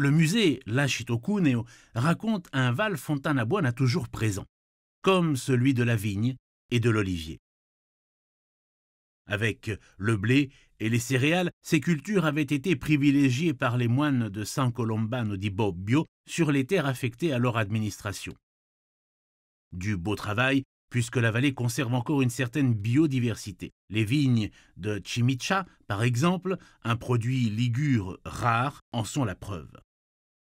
Le musée Chitokuneo raconte un Val n'a toujours présent, comme celui de la vigne et de l'olivier. Avec le blé et les céréales, ces cultures avaient été privilégiées par les moines de San Colombano di Bobbio sur les terres affectées à leur administration. Du beau travail, puisque la vallée conserve encore une certaine biodiversité. Les vignes de Chimicha, par exemple, un produit ligure rare, en sont la preuve.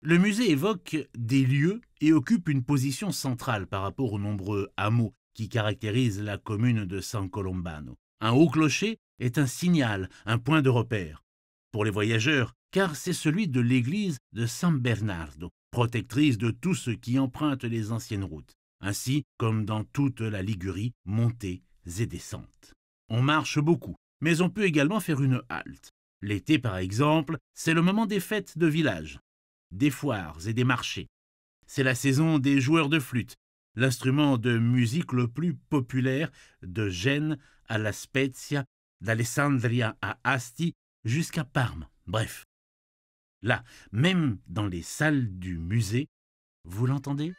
Le musée évoque des lieux et occupe une position centrale par rapport aux nombreux hameaux qui caractérisent la commune de San Colombano. Un haut clocher est un signal, un point de repère pour les voyageurs, car c'est celui de l'église de San Bernardo, protectrice de tous ceux qui empruntent les anciennes routes, ainsi comme dans toute la Ligurie, montées et descentes. On marche beaucoup, mais on peut également faire une halte. L'été, par exemple, c'est le moment des fêtes de village des foires et des marchés. C'est la saison des joueurs de flûte, l'instrument de musique le plus populaire de Gênes à La Spezia, d'Alessandria à Asti jusqu'à Parme. Bref. Là, même dans les salles du musée, vous l'entendez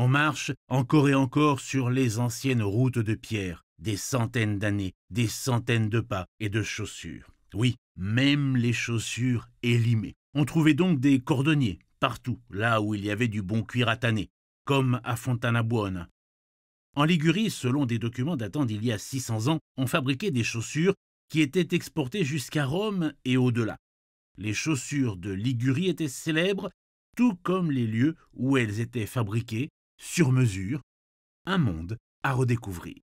On marche encore et encore sur les anciennes routes de pierre, des centaines d'années, des centaines de pas et de chaussures. Oui, même les chaussures élimées. On trouvait donc des cordonniers partout, là où il y avait du bon cuir à tanner, comme à Fontanabuona. En Ligurie, selon des documents datant d'il y a 600 ans, on fabriquait des chaussures qui étaient exportées jusqu'à Rome et au-delà. Les chaussures de Ligurie étaient célèbres, tout comme les lieux où elles étaient fabriquées, sur mesure, un monde à redécouvrir.